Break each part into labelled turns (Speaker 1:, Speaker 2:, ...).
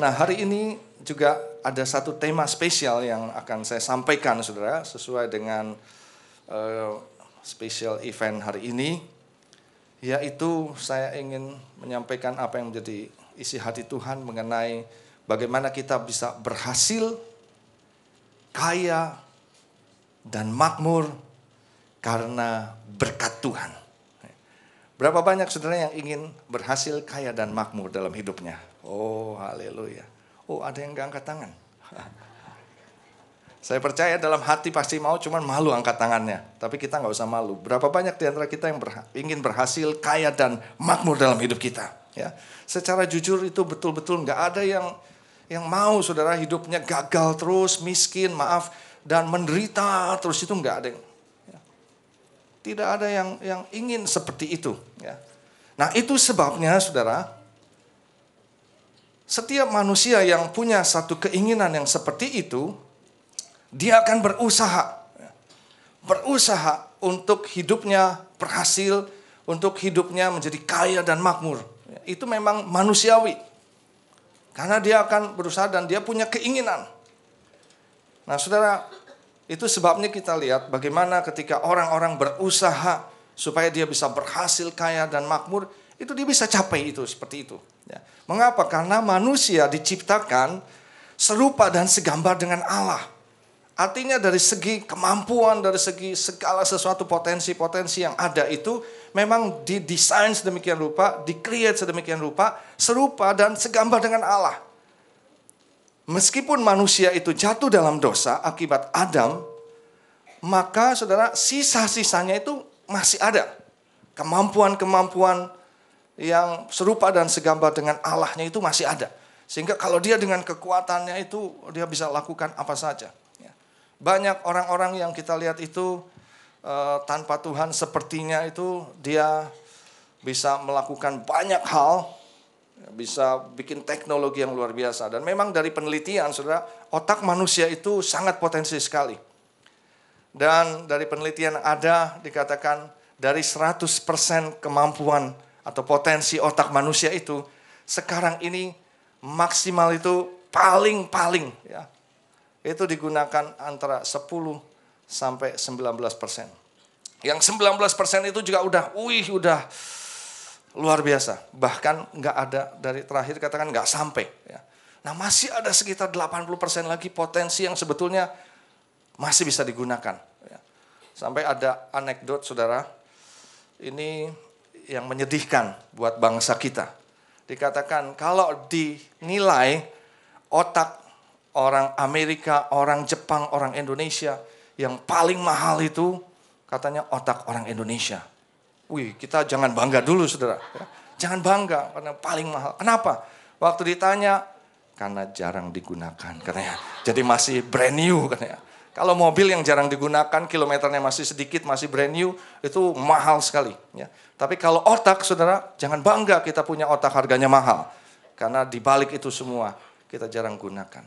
Speaker 1: Nah, hari ini juga ada satu tema spesial yang akan saya sampaikan, saudara, sesuai dengan uh, spesial event hari ini, yaitu saya ingin menyampaikan apa yang menjadi isi hati Tuhan mengenai bagaimana kita bisa berhasil, kaya, dan makmur karena berkat Tuhan. Berapa banyak saudara yang ingin berhasil kaya dan makmur dalam hidupnya? Oh, haleluya. Oh, ada yang gak angkat tangan. Saya percaya dalam hati pasti mau, cuman malu angkat tangannya. Tapi kita nggak usah malu. Berapa banyak di antara kita yang berha ingin berhasil, kaya, dan makmur dalam hidup kita. Ya, Secara jujur itu betul-betul nggak ada yang yang mau saudara hidupnya gagal terus, miskin, maaf, dan menderita terus itu nggak ada yang ya. tidak ada yang yang ingin seperti itu ya. Nah, itu sebabnya Saudara setiap manusia yang punya satu keinginan yang seperti itu, dia akan berusaha, berusaha untuk hidupnya berhasil, untuk hidupnya menjadi kaya dan makmur. Itu memang manusiawi, karena dia akan berusaha dan dia punya keinginan. Nah, saudara, itu sebabnya kita lihat bagaimana ketika orang-orang berusaha supaya dia bisa berhasil kaya dan makmur, itu dia bisa capai itu seperti itu. Ya. Mengapa? Karena manusia diciptakan serupa dan segambar dengan Allah. Artinya dari segi kemampuan, dari segi segala sesuatu potensi-potensi yang ada itu memang didesain sedemikian rupa, dikreat sedemikian rupa, serupa dan segambar dengan Allah. Meskipun manusia itu jatuh dalam dosa akibat Adam, maka saudara sisa-sisanya itu masih ada. Kemampuan-kemampuan yang serupa dan segambar dengan Allahnya itu masih ada. Sehingga kalau dia dengan kekuatannya itu dia bisa lakukan apa saja. Ya. Banyak orang-orang yang kita lihat itu eh, tanpa Tuhan sepertinya itu dia bisa melakukan banyak hal, bisa bikin teknologi yang luar biasa. Dan memang dari penelitian saudara, otak manusia itu sangat potensi sekali. Dan dari penelitian ada dikatakan dari 100% kemampuan atau potensi otak manusia itu sekarang ini maksimal itu paling-paling ya. Itu digunakan antara 10 sampai 19 persen. Yang 19 persen itu juga udah, wih udah luar biasa. Bahkan nggak ada dari terakhir katakan nggak sampai. Ya. Nah masih ada sekitar 80 persen lagi potensi yang sebetulnya masih bisa digunakan. Ya. Sampai ada anekdot saudara, ini yang menyedihkan buat bangsa kita. Dikatakan kalau dinilai otak orang Amerika, orang Jepang, orang Indonesia yang paling mahal itu katanya otak orang Indonesia. Wih, kita jangan bangga dulu saudara. Jangan bangga karena paling mahal. Kenapa? Waktu ditanya, karena jarang digunakan katanya. Jadi masih brand new katanya. Kalau mobil yang jarang digunakan, kilometernya masih sedikit, masih brand new, itu mahal sekali. Ya. Tapi kalau otak, saudara, jangan bangga kita punya otak harganya mahal. Karena dibalik itu semua, kita jarang gunakan.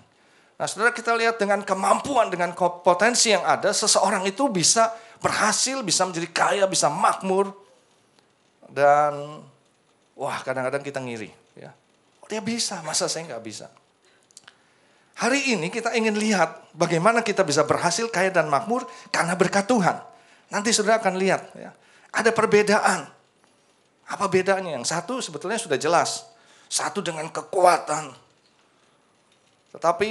Speaker 1: Nah saudara kita lihat dengan kemampuan, dengan potensi yang ada, seseorang itu bisa berhasil, bisa menjadi kaya, bisa makmur. Dan wah kadang-kadang kita ngiri. Ya. Oh, dia bisa, masa saya nggak bisa? Hari ini kita ingin lihat bagaimana kita bisa berhasil kaya dan makmur karena berkat Tuhan. Nanti saudara akan lihat ya. Ada perbedaan. Apa bedanya? Yang satu sebetulnya sudah jelas. Satu dengan kekuatan. Tetapi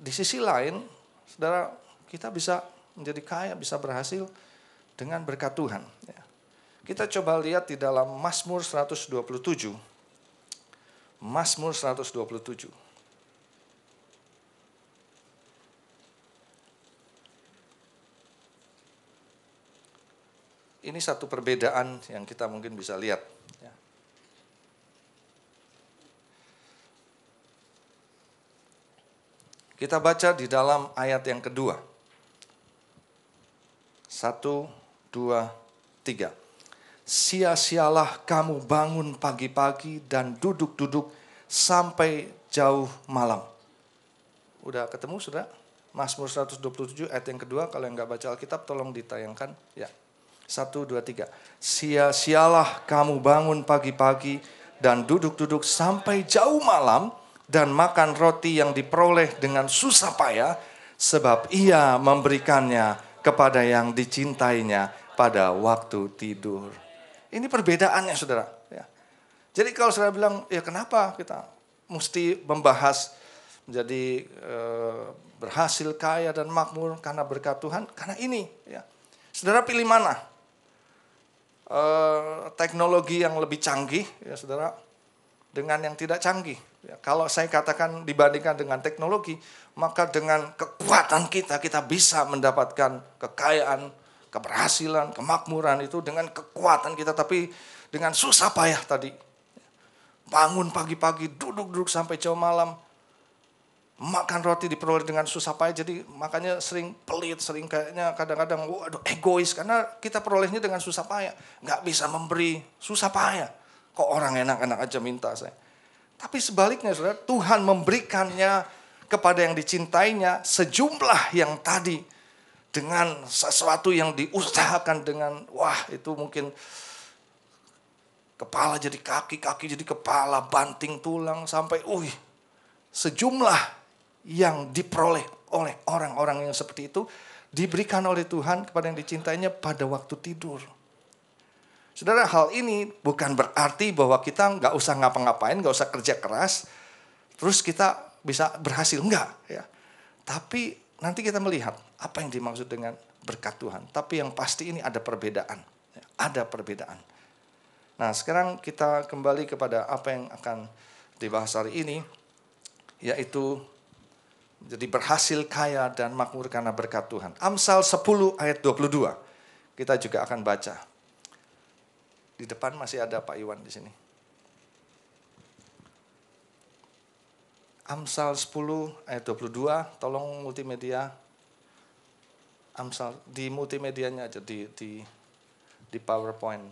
Speaker 1: di sisi lain, saudara kita bisa menjadi kaya, bisa berhasil dengan berkat Tuhan. Ya. Kita coba lihat di dalam Mazmur 127. Mazmur 127. ini satu perbedaan yang kita mungkin bisa lihat. Ya. Kita baca di dalam ayat yang kedua. Satu, dua, tiga. Sia-sialah kamu bangun pagi-pagi dan duduk-duduk sampai jauh malam. Udah ketemu sudah? Mazmur 127 ayat yang kedua, kalau yang nggak baca Alkitab tolong ditayangkan. Ya. Satu, dua, tiga. Sia-sialah kamu bangun pagi-pagi dan duduk-duduk sampai jauh malam dan makan roti yang diperoleh dengan susah payah sebab ia memberikannya kepada yang dicintainya pada waktu tidur. Ini perbedaannya saudara. Ya. Jadi kalau saudara bilang, ya kenapa kita mesti membahas menjadi e, berhasil kaya dan makmur karena berkat Tuhan? Karena ini. Ya. Saudara pilih mana? Eh, teknologi yang lebih canggih, ya saudara, dengan yang tidak canggih. Ya, kalau saya katakan dibandingkan dengan teknologi, maka dengan kekuatan kita kita bisa mendapatkan kekayaan, keberhasilan, kemakmuran itu dengan kekuatan kita, tapi dengan susah payah tadi. Bangun pagi-pagi, duduk-duduk sampai jauh malam, makan roti diperoleh dengan susah payah jadi makanya sering pelit sering kayaknya kadang-kadang waduh egois karena kita perolehnya dengan susah payah nggak bisa memberi susah payah kok orang enak-enak aja minta saya tapi sebaliknya saudara Tuhan memberikannya kepada yang dicintainya sejumlah yang tadi dengan sesuatu yang diusahakan dengan wah itu mungkin kepala jadi kaki kaki jadi kepala banting tulang sampai uh sejumlah yang diperoleh oleh orang-orang yang seperti itu diberikan oleh Tuhan kepada yang dicintainya pada waktu tidur. Saudara, hal ini bukan berarti bahwa kita nggak usah ngapa-ngapain, nggak usah kerja keras, terus kita bisa berhasil. Enggak. Ya. Tapi nanti kita melihat apa yang dimaksud dengan berkat Tuhan. Tapi yang pasti ini ada perbedaan. Ya, ada perbedaan. Nah, sekarang kita kembali kepada apa yang akan dibahas hari ini, yaitu jadi berhasil kaya dan makmur karena berkat Tuhan. Amsal 10 ayat 22. Kita juga akan baca. Di depan masih ada Pak Iwan di sini. Amsal 10 ayat 22, tolong multimedia. Amsal di multimedianya aja di di di PowerPoint.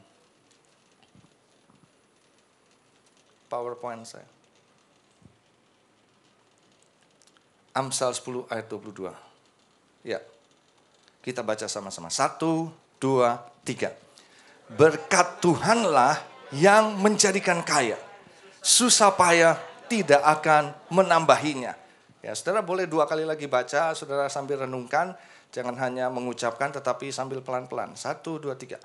Speaker 1: PowerPoint saya. Amsal 10 ayat 22. Ya. Kita baca sama-sama. Satu, dua, tiga. Berkat Tuhanlah yang menjadikan kaya. Susah payah tidak akan menambahinya. Ya, saudara boleh dua kali lagi baca, saudara sambil renungkan, jangan hanya mengucapkan tetapi sambil pelan-pelan. Satu, dua, tiga.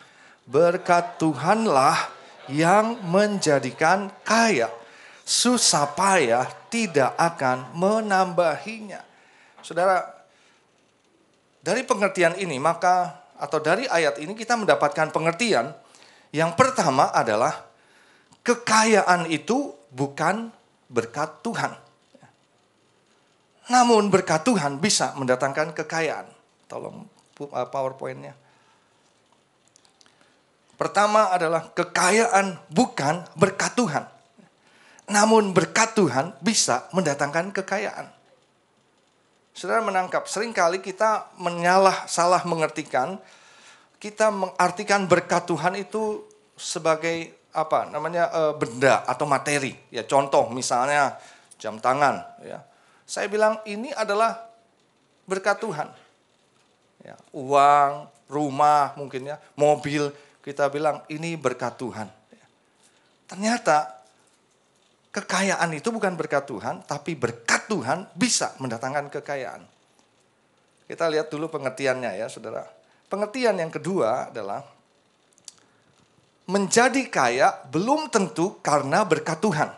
Speaker 1: Berkat Tuhanlah yang menjadikan kaya susah payah tidak akan menambahinya. Saudara, dari pengertian ini maka atau dari ayat ini kita mendapatkan pengertian yang pertama adalah kekayaan itu bukan berkat Tuhan. Namun berkat Tuhan bisa mendatangkan kekayaan. Tolong eh, powerpointnya Pertama adalah kekayaan bukan berkat Tuhan. Namun berkat Tuhan bisa mendatangkan kekayaan. Saudara menangkap, seringkali kita menyalah salah mengertikan, kita mengartikan berkat Tuhan itu sebagai apa namanya e, benda atau materi. Ya contoh misalnya jam tangan. Ya. Saya bilang ini adalah berkat Tuhan. Ya, uang, rumah mungkin ya, mobil kita bilang ini berkat Tuhan. Ya. Ternyata Kekayaan itu bukan berkat Tuhan, tapi berkat Tuhan bisa mendatangkan kekayaan. Kita lihat dulu pengertiannya ya, saudara. Pengertian yang kedua adalah menjadi kaya belum tentu karena berkat Tuhan.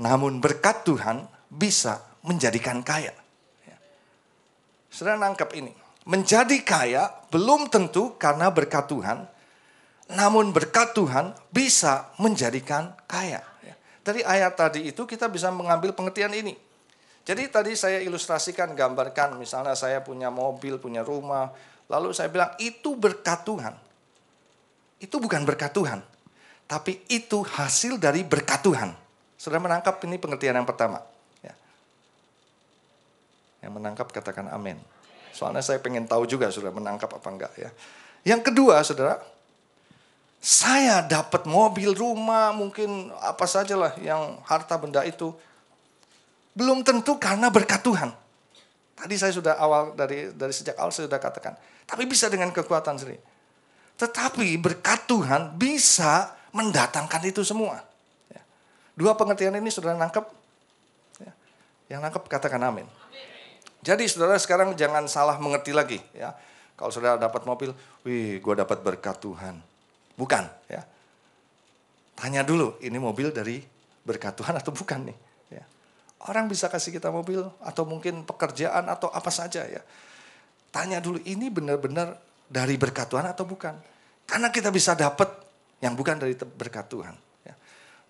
Speaker 1: Namun berkat Tuhan bisa menjadikan kaya. Saudara nangkep ini. Menjadi kaya belum tentu karena berkat Tuhan, namun berkat Tuhan bisa menjadikan kaya dari ayat tadi itu kita bisa mengambil pengertian ini. Jadi tadi saya ilustrasikan, gambarkan misalnya saya punya mobil, punya rumah, lalu saya bilang itu berkat Tuhan. Itu bukan berkat Tuhan, tapi itu hasil dari berkat Tuhan. Sudah menangkap ini pengertian yang pertama. Ya. Yang menangkap katakan amin. Soalnya saya pengen tahu juga sudah menangkap apa enggak ya. Yang kedua saudara, saya dapat mobil, rumah, mungkin apa sajalah yang harta benda itu. Belum tentu karena berkat Tuhan. Tadi saya sudah awal dari dari sejak awal saya sudah katakan. Tapi bisa dengan kekuatan sendiri. Tetapi berkat Tuhan bisa mendatangkan itu semua. Ya. Dua pengertian ini saudara nangkep? Ya. Yang nangkep katakan amin. Jadi saudara sekarang jangan salah mengerti lagi ya. Kalau saudara dapat mobil, wih gue dapat berkat Tuhan. Bukan. Ya. Tanya dulu, ini mobil dari berkat Tuhan atau bukan nih? Ya. Orang bisa kasih kita mobil atau mungkin pekerjaan atau apa saja ya. Tanya dulu, ini benar-benar dari berkat Tuhan atau bukan? Karena kita bisa dapat yang bukan dari berkat Tuhan. Ya.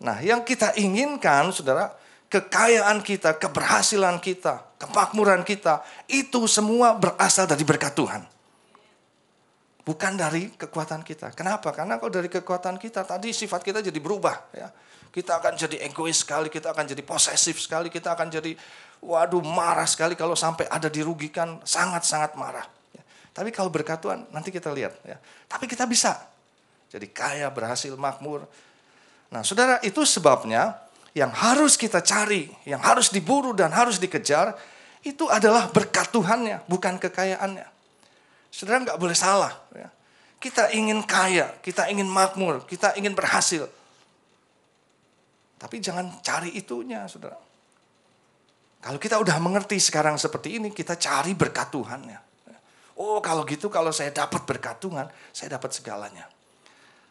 Speaker 1: Nah, yang kita inginkan, saudara, kekayaan kita, keberhasilan kita, kemakmuran kita, itu semua berasal dari berkat Tuhan bukan dari kekuatan kita. Kenapa? Karena kalau dari kekuatan kita tadi sifat kita jadi berubah ya. Kita akan jadi egois sekali, kita akan jadi posesif sekali, kita akan jadi waduh marah sekali kalau sampai ada dirugikan, sangat-sangat marah. Ya. Tapi kalau berkat Tuhan nanti kita lihat ya. Tapi kita bisa jadi kaya, berhasil, makmur. Nah, Saudara, itu sebabnya yang harus kita cari, yang harus diburu dan harus dikejar itu adalah berkat Tuhannya, bukan kekayaannya. Saudara nggak boleh salah. Ya. Kita ingin kaya, kita ingin makmur, kita ingin berhasil. Tapi jangan cari itunya, saudara. Kalau kita udah mengerti sekarang seperti ini, kita cari berkat Tuhan ya. Oh, kalau gitu kalau saya dapat berkat Tuhan, saya dapat segalanya.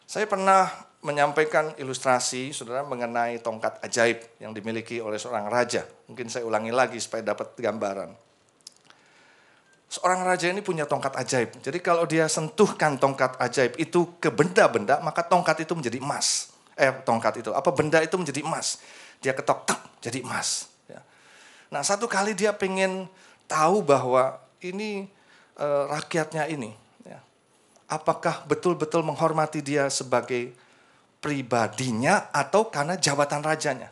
Speaker 1: Saya pernah menyampaikan ilustrasi saudara mengenai tongkat ajaib yang dimiliki oleh seorang raja. Mungkin saya ulangi lagi supaya dapat gambaran. Seorang raja ini punya tongkat ajaib. Jadi kalau dia sentuhkan tongkat ajaib itu ke benda-benda, maka tongkat itu menjadi emas. Eh, tongkat itu. Apa benda itu menjadi emas. Dia ketok, tak, jadi emas. Ya. Nah, satu kali dia pengen tahu bahwa ini e, rakyatnya ini. Ya. Apakah betul-betul menghormati dia sebagai pribadinya atau karena jabatan rajanya.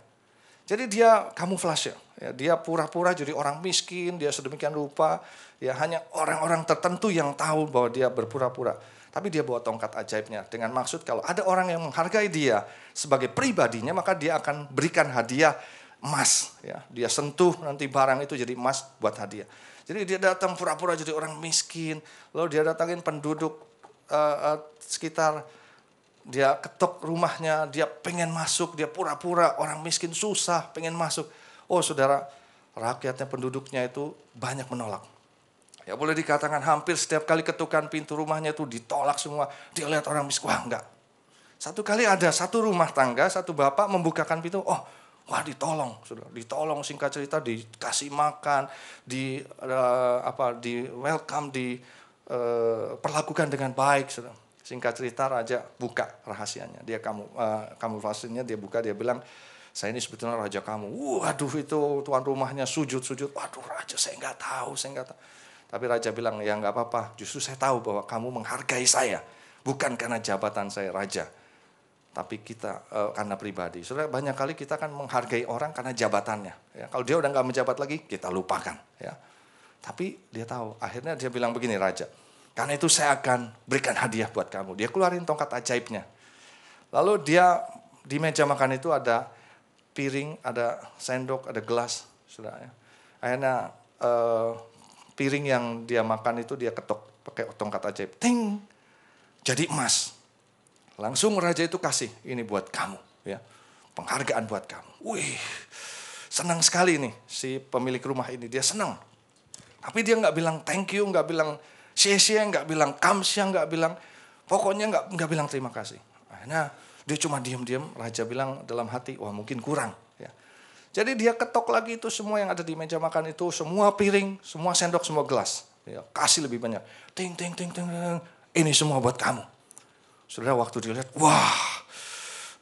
Speaker 1: Jadi dia kamuflase. Ya. Dia pura-pura jadi orang miskin, dia sedemikian rupa Ya hanya orang-orang tertentu yang tahu bahwa dia berpura-pura. Tapi dia bawa tongkat ajaibnya dengan maksud kalau ada orang yang menghargai dia sebagai pribadinya maka dia akan berikan hadiah emas ya. Dia sentuh nanti barang itu jadi emas buat hadiah. Jadi dia datang pura-pura jadi orang miskin, lalu dia datangin penduduk uh, uh, sekitar dia ketok rumahnya, dia pengen masuk, dia pura-pura orang miskin susah pengen masuk. Oh saudara, rakyatnya penduduknya itu banyak menolak. Ya boleh dikatakan hampir setiap kali ketukan pintu rumahnya itu ditolak semua. Dia lihat orang miskin, wah enggak. Satu kali ada satu rumah tangga, satu bapak membukakan pintu, oh wah ditolong, sudah ditolong singkat cerita dikasih makan, di uh, apa di welcome, di uh, perlakukan dengan baik, sudah. Singkat cerita raja buka rahasianya. Dia kamu uh, eh, kamuflasenya dia buka dia bilang saya ini sebetulnya raja kamu. Waduh itu tuan rumahnya sujud-sujud. Waduh raja saya nggak tahu, saya nggak tahu tapi raja bilang, ya nggak apa-apa, justru saya tahu bahwa kamu menghargai saya. Bukan karena jabatan saya raja, tapi kita uh, karena pribadi. Saudara banyak kali kita kan menghargai orang karena jabatannya. Ya, kalau dia udah nggak menjabat lagi, kita lupakan. Ya. Tapi dia tahu, akhirnya dia bilang begini raja, karena itu saya akan berikan hadiah buat kamu. Dia keluarin tongkat ajaibnya. Lalu dia di meja makan itu ada piring, ada sendok, ada gelas, Sudah, ya. Akhirnya uh, piring yang dia makan itu dia ketok pakai tongkat ajaib. Ting. Jadi emas. Langsung raja itu kasih ini buat kamu ya. Penghargaan buat kamu. Wih. Senang sekali ini si pemilik rumah ini dia senang. Tapi dia nggak bilang thank you, nggak bilang sia-sia, nggak bilang kamsia, nggak bilang pokoknya nggak nggak bilang terima kasih. Nah, dia cuma diam-diam. Raja bilang dalam hati, wah mungkin kurang. Jadi dia ketok lagi itu semua yang ada di meja makan itu, semua piring, semua sendok, semua gelas. Ya, kasih lebih banyak. Ting, ting, ting, ting, ting. Ini semua buat kamu. Sudah waktu dilihat, wah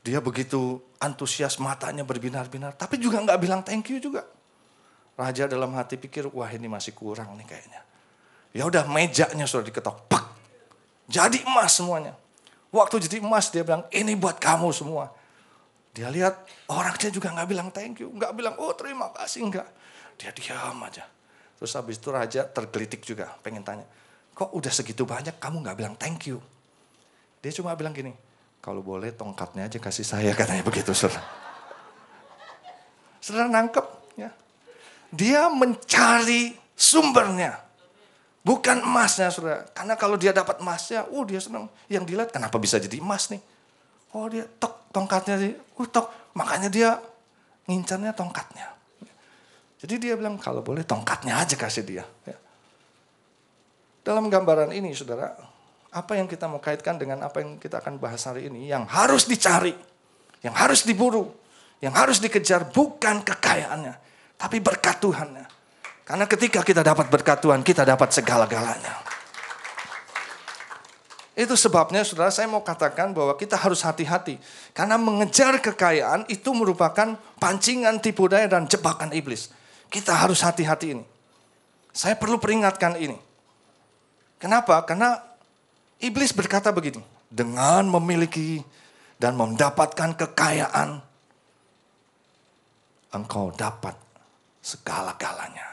Speaker 1: dia begitu antusias matanya berbinar-binar. Tapi juga nggak bilang thank you juga. Raja dalam hati pikir, wah ini masih kurang nih kayaknya. Ya udah mejanya sudah diketok, Pek. Jadi emas semuanya. Waktu jadi emas dia bilang, ini buat kamu semua. Dia lihat orangnya juga nggak bilang thank you, nggak bilang oh terima kasih nggak. Dia diam aja. Terus habis itu raja tergelitik juga, pengen tanya, kok udah segitu banyak kamu nggak bilang thank you? Dia cuma bilang gini, kalau boleh tongkatnya aja kasih saya katanya begitu saudara. Saudara nangkep ya. Dia mencari sumbernya. Bukan emasnya saudara. Karena kalau dia dapat emasnya, uh dia senang. Yang dilihat kenapa bisa jadi emas nih. Oh dia tok tongkatnya sih, uh tok makanya dia ngincernya tongkatnya. Jadi dia bilang kalau boleh tongkatnya aja kasih dia. Ya. Dalam gambaran ini saudara, apa yang kita mau kaitkan dengan apa yang kita akan bahas hari ini yang harus dicari, yang harus diburu, yang harus dikejar bukan kekayaannya, tapi berkat Tuhannya. Karena ketika kita dapat berkat Tuhan, kita dapat segala-galanya. Itu sebabnya saudara saya mau katakan bahwa kita harus hati-hati. Karena mengejar kekayaan itu merupakan pancingan tipu daya dan jebakan iblis. Kita harus hati-hati ini. Saya perlu peringatkan ini. Kenapa? Karena iblis berkata begini. Dengan memiliki dan mendapatkan kekayaan. Engkau dapat segala-galanya.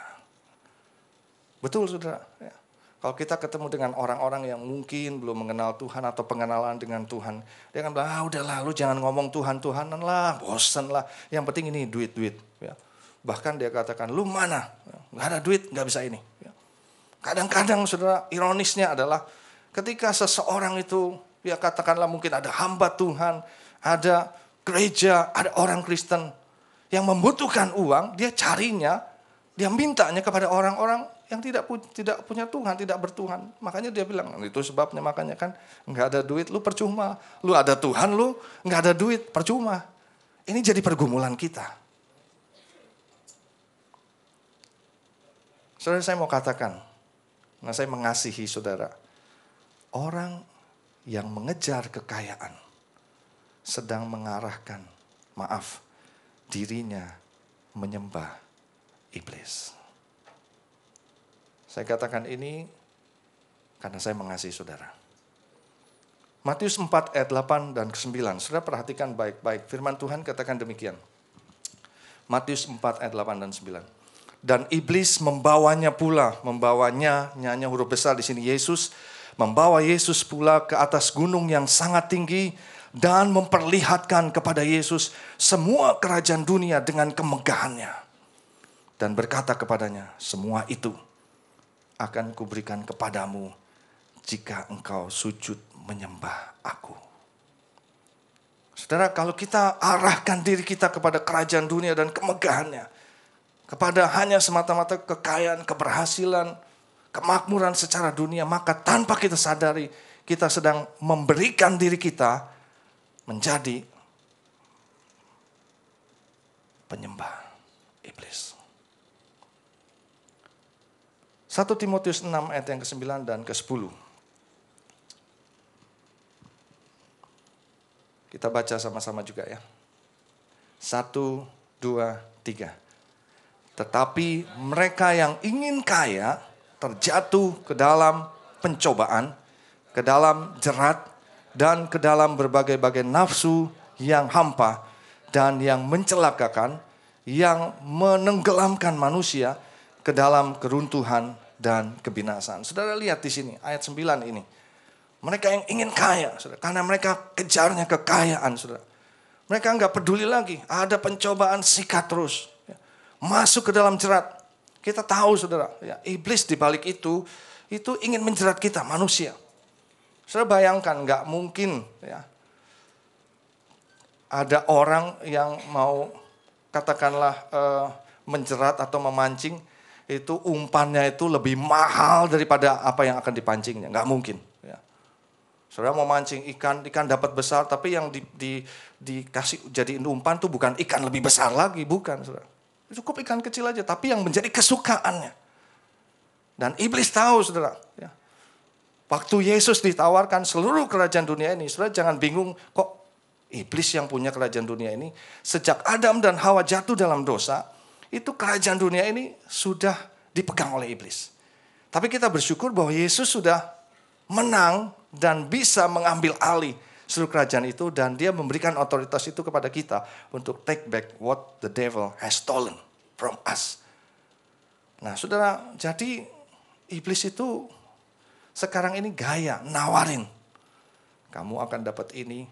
Speaker 1: Betul saudara. Ya. Kalau kita ketemu dengan orang-orang yang mungkin belum mengenal Tuhan atau pengenalan dengan Tuhan, dia akan bilang, ah udah lu jangan ngomong Tuhan-Tuhanan lah, bosen lah. Yang penting ini duit-duit. Ya. Bahkan dia katakan, lu mana? Ya, gak ada duit, gak bisa ini. kadang ya. Kadang-kadang saudara, ironisnya adalah ketika seseorang itu, ya katakanlah mungkin ada hamba Tuhan, ada gereja, ada orang Kristen yang membutuhkan uang, dia carinya, dia mintanya kepada orang-orang yang tidak pu tidak punya Tuhan, tidak bertuhan. Makanya dia bilang, nah, itu sebabnya makanya kan nggak ada duit, lu percuma. Lu ada Tuhan, lu nggak ada duit, percuma. Ini jadi pergumulan kita. Saudara saya mau katakan, nah saya mengasihi saudara. Orang yang mengejar kekayaan sedang mengarahkan, maaf, dirinya menyembah iblis. Saya katakan ini karena saya mengasihi saudara. Matius 4 ayat 8 dan 9. Saudara perhatikan baik-baik. Firman Tuhan katakan demikian. Matius 4 ayat 8 dan 9. Dan iblis membawanya pula, membawanya, nyanyi huruf besar di sini Yesus, membawa Yesus pula ke atas gunung yang sangat tinggi dan memperlihatkan kepada Yesus semua kerajaan dunia dengan kemegahannya. Dan berkata kepadanya, semua itu akan kuberikan kepadamu jika engkau sujud menyembah aku. Saudara, kalau kita arahkan diri kita kepada kerajaan dunia dan kemegahannya, kepada hanya semata-mata kekayaan, keberhasilan, kemakmuran secara dunia, maka tanpa kita sadari, kita sedang memberikan diri kita menjadi penyembah. 1 Timotius 6 ayat yang ke-9 dan ke-10. Kita baca sama-sama juga ya. 1, 2, 3. Tetapi mereka yang ingin kaya terjatuh ke dalam pencobaan, ke dalam jerat, dan ke dalam berbagai-bagai nafsu yang hampa dan yang mencelakakan, yang menenggelamkan manusia, ke dalam keruntuhan dan kebinasaan. Saudara lihat di sini ayat 9 ini. Mereka yang ingin kaya, saudara, karena mereka kejarnya kekayaan, saudara. Mereka nggak peduli lagi. Ada pencobaan sikat terus, ya. masuk ke dalam jerat. Kita tahu, saudara, ya, iblis di balik itu itu ingin menjerat kita manusia. Saya bayangkan, nggak mungkin ya ada orang yang mau katakanlah eh, menjerat atau memancing itu umpannya itu lebih mahal daripada apa yang akan dipancingnya. Nggak mungkin. Ya. Saudara mau mancing ikan, ikan dapat besar, tapi yang di, di, dikasih jadi umpan itu bukan ikan lebih besar lagi, bukan. Saudara. Cukup ikan kecil aja, tapi yang menjadi kesukaannya. Dan iblis tahu, saudara. Ya. Waktu Yesus ditawarkan seluruh kerajaan dunia ini, saudara jangan bingung kok iblis yang punya kerajaan dunia ini sejak Adam dan Hawa jatuh dalam dosa, itu kerajaan dunia ini sudah dipegang oleh iblis. Tapi kita bersyukur bahwa Yesus sudah menang dan bisa mengambil alih seluruh kerajaan itu dan dia memberikan otoritas itu kepada kita untuk take back what the devil has stolen from us. Nah, Saudara, jadi iblis itu sekarang ini gaya nawarin kamu akan dapat ini,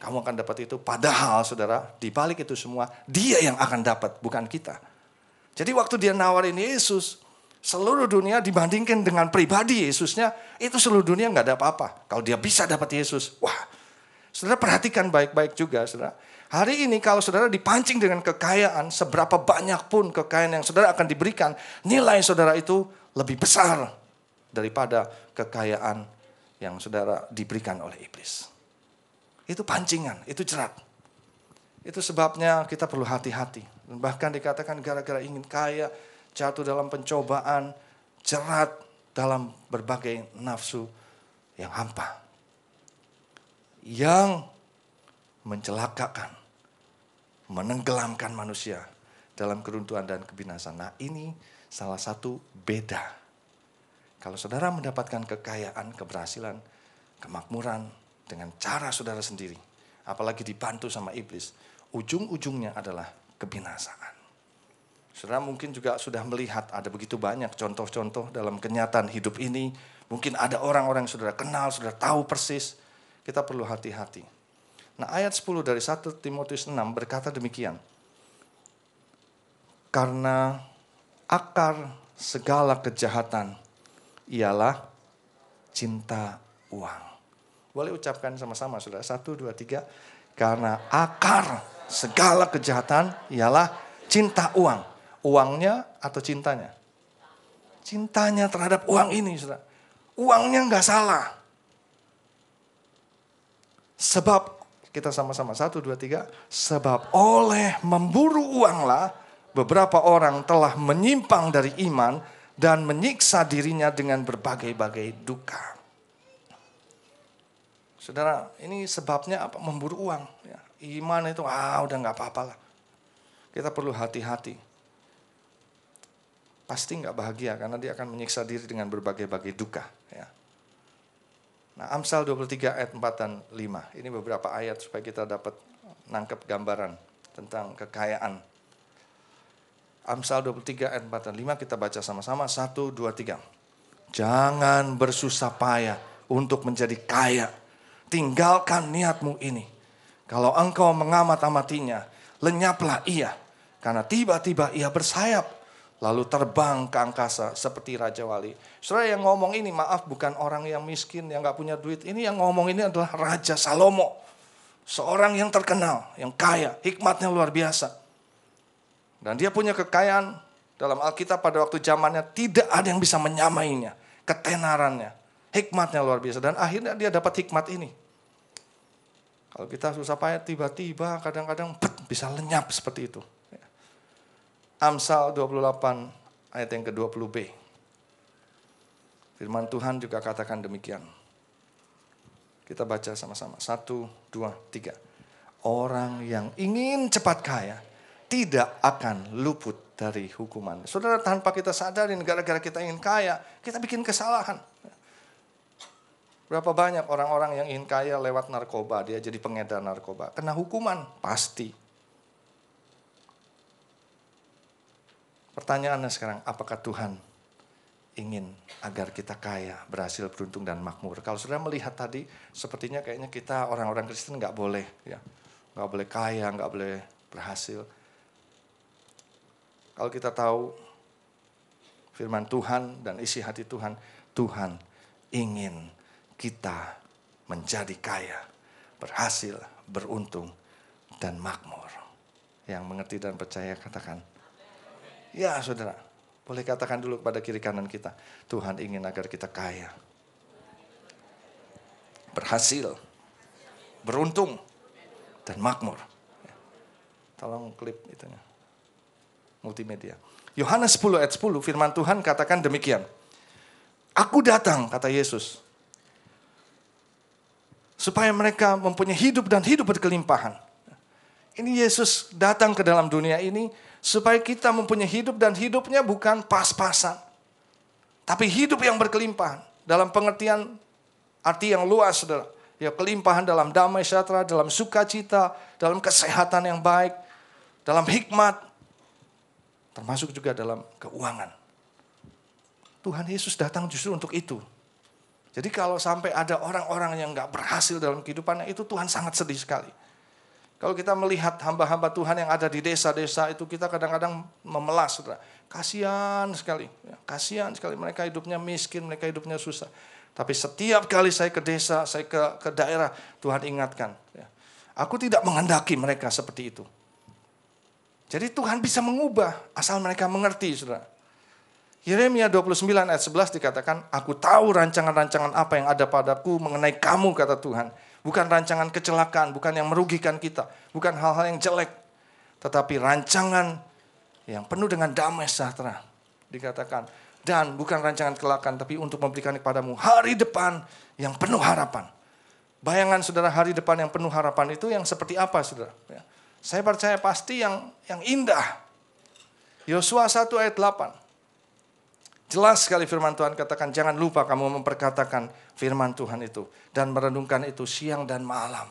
Speaker 1: kamu akan dapat itu. Padahal saudara, dibalik itu semua, dia yang akan dapat, bukan kita. Jadi waktu dia nawarin Yesus, seluruh dunia dibandingkan dengan pribadi Yesusnya, itu seluruh dunia nggak ada apa-apa. Kalau dia bisa dapat Yesus, wah. Saudara perhatikan baik-baik juga, saudara. Hari ini kalau saudara dipancing dengan kekayaan, seberapa banyak pun kekayaan yang saudara akan diberikan, nilai saudara itu lebih besar daripada kekayaan yang saudara diberikan oleh iblis. Itu pancingan, itu jerat. Itu sebabnya kita perlu hati-hati. Bahkan dikatakan gara-gara ingin kaya, jatuh dalam pencobaan, jerat dalam berbagai nafsu yang hampa. Yang mencelakakan, menenggelamkan manusia dalam keruntuhan dan kebinasaan Nah ini salah satu beda. Kalau saudara mendapatkan kekayaan, keberhasilan, kemakmuran dengan cara saudara sendiri. Apalagi dibantu sama iblis ujung-ujungnya adalah kebinasaan. Saudara mungkin juga sudah melihat ada begitu banyak contoh-contoh dalam kenyataan hidup ini. Mungkin ada orang-orang yang saudara kenal, saudara tahu persis. Kita perlu hati-hati. Nah ayat 10 dari 1 Timotius 6 berkata demikian. Karena akar segala kejahatan ialah cinta uang. Boleh ucapkan sama-sama saudara. Satu, dua, tiga. Karena akar Segala kejahatan ialah cinta uang. Uangnya atau cintanya? Cintanya terhadap uang ini. Saudara. Uangnya nggak salah. Sebab kita sama-sama satu dua tiga sebab oleh memburu uanglah beberapa orang telah menyimpang dari iman dan menyiksa dirinya dengan berbagai-bagai duka. Saudara, ini sebabnya apa? Memburu uang. Ya iman itu ah udah nggak apa-apa lah. Kita perlu hati-hati. Pasti nggak bahagia karena dia akan menyiksa diri dengan berbagai-bagai duka. Ya. Nah Amsal 23 ayat 4 dan 5. Ini beberapa ayat supaya kita dapat nangkep gambaran tentang kekayaan. Amsal 23 ayat 4 dan 5 kita baca sama-sama. 1, 2, 3. Jangan bersusah payah untuk menjadi kaya. Tinggalkan niatmu ini kalau engkau mengamat-amatinya, lenyaplah ia. Karena tiba-tiba ia bersayap, lalu terbang ke angkasa seperti Raja Wali. Saudara yang ngomong ini, maaf bukan orang yang miskin, yang gak punya duit. Ini yang ngomong ini adalah Raja Salomo. Seorang yang terkenal, yang kaya, hikmatnya luar biasa. Dan dia punya kekayaan dalam Alkitab pada waktu zamannya tidak ada yang bisa menyamainya. Ketenarannya, hikmatnya luar biasa. Dan akhirnya dia dapat hikmat ini. Kalau kita susah payah tiba-tiba kadang-kadang bisa lenyap seperti itu. Amsal 28 ayat yang ke-20b. Firman Tuhan juga katakan demikian. Kita baca sama-sama. Satu, dua, tiga. Orang yang ingin cepat kaya tidak akan luput dari hukuman. Saudara, tanpa kita sadari negara-negara kita ingin kaya, kita bikin kesalahan. Berapa banyak orang-orang yang ingin kaya lewat narkoba, dia jadi pengedar narkoba. Kena hukuman, pasti. Pertanyaannya sekarang, apakah Tuhan ingin agar kita kaya, berhasil, beruntung, dan makmur? Kalau sudah melihat tadi, sepertinya kayaknya kita orang-orang Kristen nggak boleh. ya Nggak boleh kaya, nggak boleh berhasil. Kalau kita tahu firman Tuhan dan isi hati Tuhan, Tuhan ingin kita menjadi kaya, berhasil, beruntung, dan makmur. Yang mengerti dan percaya katakan, ya saudara, boleh katakan dulu kepada kiri kanan kita, Tuhan ingin agar kita kaya, berhasil, beruntung, dan makmur. Tolong klip itunya. Multimedia. Yohanes 10 ayat 10 firman Tuhan katakan demikian. Aku datang kata Yesus supaya mereka mempunyai hidup dan hidup berkelimpahan. Ini Yesus datang ke dalam dunia ini supaya kita mempunyai hidup dan hidupnya bukan pas-pasan. Tapi hidup yang berkelimpahan dalam pengertian arti yang luas Saudara. Ya kelimpahan dalam damai sejahtera, dalam sukacita, dalam kesehatan yang baik, dalam hikmat, termasuk juga dalam keuangan. Tuhan Yesus datang justru untuk itu. Jadi kalau sampai ada orang-orang yang nggak berhasil dalam kehidupannya, itu Tuhan sangat sedih sekali. Kalau kita melihat hamba-hamba Tuhan yang ada di desa-desa itu kita kadang-kadang memelas, saudara. Kasihan sekali, kasian ya. kasihan sekali. Mereka hidupnya miskin, mereka hidupnya susah. Tapi setiap kali saya ke desa, saya ke, ke daerah, Tuhan ingatkan. Ya. Aku tidak menghendaki mereka seperti itu. Jadi Tuhan bisa mengubah asal mereka mengerti, saudara. Yeremia 29 ayat 11 dikatakan, Aku tahu rancangan-rancangan apa yang ada padaku mengenai kamu, kata Tuhan. Bukan rancangan kecelakaan, bukan yang merugikan kita, bukan hal-hal yang jelek. Tetapi rancangan yang penuh dengan damai sejahtera. Dikatakan, dan bukan rancangan kecelakaan, tapi untuk memberikan kepadamu hari depan yang penuh harapan. Bayangan saudara hari depan yang penuh harapan itu yang seperti apa saudara? Ya. Saya percaya pasti yang yang indah. Yosua 1 ayat 8. Jelas sekali firman Tuhan katakan jangan lupa kamu memperkatakan firman Tuhan itu dan merenungkan itu siang dan malam.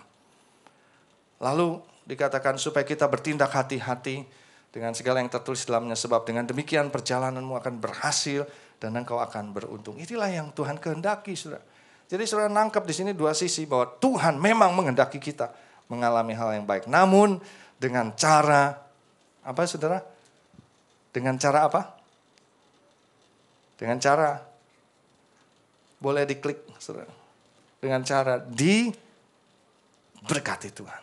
Speaker 1: Lalu dikatakan supaya kita bertindak hati-hati dengan segala yang tertulis dalamnya sebab dengan demikian perjalananmu akan berhasil dan engkau akan beruntung. Itulah yang Tuhan kehendaki, Saudara. Jadi Saudara nangkap di sini dua sisi bahwa Tuhan memang menghendaki kita mengalami hal yang baik. Namun dengan cara apa Saudara? Dengan cara apa? Dengan cara boleh diklik, Dengan cara di diberkati Tuhan.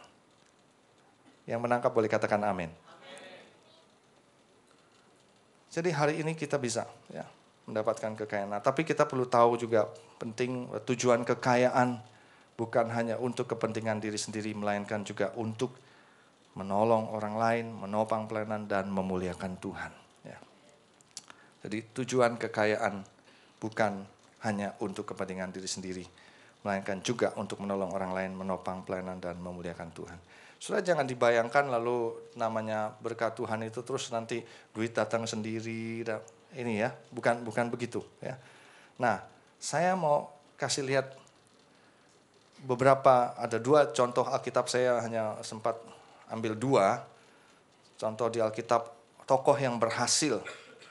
Speaker 1: Yang menangkap boleh katakan amin. Jadi hari ini kita bisa ya mendapatkan kekayaan. Nah, tapi kita perlu tahu juga penting eh, tujuan kekayaan bukan hanya untuk kepentingan diri sendiri melainkan juga untuk menolong orang lain, menopang pelayanan dan memuliakan Tuhan. Jadi tujuan kekayaan bukan hanya untuk kepentingan diri sendiri, melainkan juga untuk menolong orang lain, menopang pelayanan dan memuliakan Tuhan. Sudah jangan dibayangkan lalu namanya berkat Tuhan itu terus nanti duit datang sendiri, ini ya, bukan bukan begitu ya. Nah, saya mau kasih lihat beberapa ada dua contoh Alkitab saya hanya sempat ambil dua contoh di Alkitab tokoh yang berhasil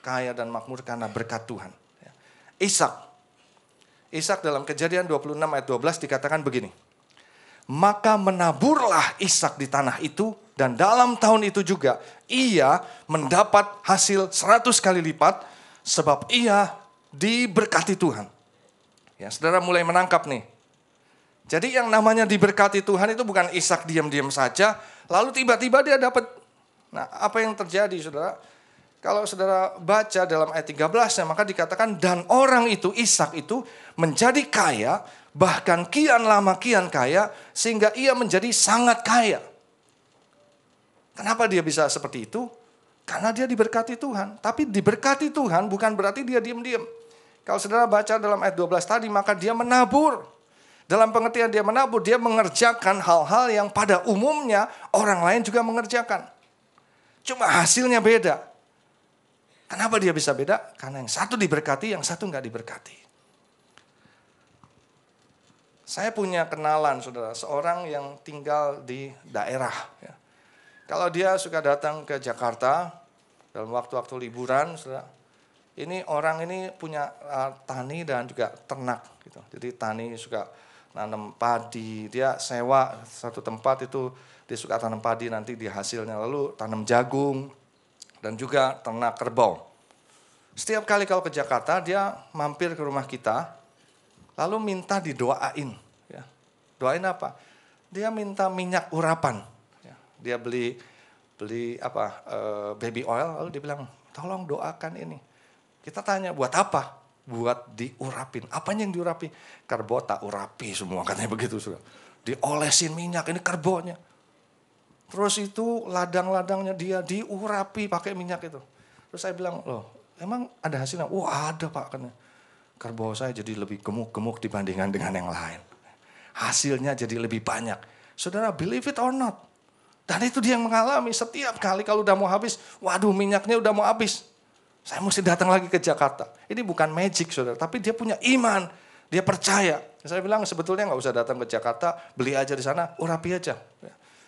Speaker 1: kaya dan makmur karena berkat Tuhan. Ya. Ishak. Ishak dalam kejadian 26 ayat 12 dikatakan begini. Maka menaburlah Ishak di tanah itu dan dalam tahun itu juga ia mendapat hasil 100 kali lipat sebab ia diberkati Tuhan. Ya, saudara mulai menangkap nih. Jadi yang namanya diberkati Tuhan itu bukan Ishak diam-diam saja, lalu tiba-tiba dia dapat. Nah, apa yang terjadi saudara? Kalau saudara baca dalam ayat 13-nya maka dikatakan dan orang itu Ishak itu menjadi kaya bahkan kian lama kian kaya sehingga ia menjadi sangat kaya. Kenapa dia bisa seperti itu? Karena dia diberkati Tuhan. Tapi diberkati Tuhan bukan berarti dia diam-diam. Kalau saudara baca dalam ayat 12 tadi maka dia menabur. Dalam pengertian dia menabur, dia mengerjakan hal-hal yang pada umumnya orang lain juga mengerjakan. Cuma hasilnya beda. Kenapa dia bisa beda? Karena yang satu diberkati, yang satu nggak diberkati. Saya punya kenalan, saudara, seorang yang tinggal di daerah. Ya. Kalau dia suka datang ke Jakarta dalam waktu-waktu liburan, saudara, ini orang ini punya uh, tani dan juga ternak. Gitu. Jadi tani suka nanam padi, dia sewa satu tempat itu dia suka tanam padi nanti di hasilnya lalu tanam jagung, dan juga ternak kerbau. Setiap kali kalau ke Jakarta, dia mampir ke rumah kita, lalu minta didoain. Ya. Doain apa? Dia minta minyak urapan. Ya. Dia beli beli apa uh, baby oil, lalu dia bilang, tolong doakan ini. Kita tanya, buat apa? Buat diurapin. Apa yang diurapi? Kerbau tak urapi semua, katanya begitu. Sudah. Diolesin minyak, ini kerbonya Terus itu ladang-ladangnya dia diurapi pakai minyak itu. Terus saya bilang, loh emang ada hasilnya? Wah oh, ada pak. Karena kerbau saya jadi lebih gemuk-gemuk dibandingkan dengan yang lain. Hasilnya jadi lebih banyak. Saudara believe it or not. Dan itu dia yang mengalami setiap kali kalau udah mau habis. Waduh minyaknya udah mau habis. Saya mesti datang lagi ke Jakarta. Ini bukan magic saudara. Tapi dia punya iman. Dia percaya. Saya bilang sebetulnya nggak usah datang ke Jakarta. Beli aja di sana. Urapi aja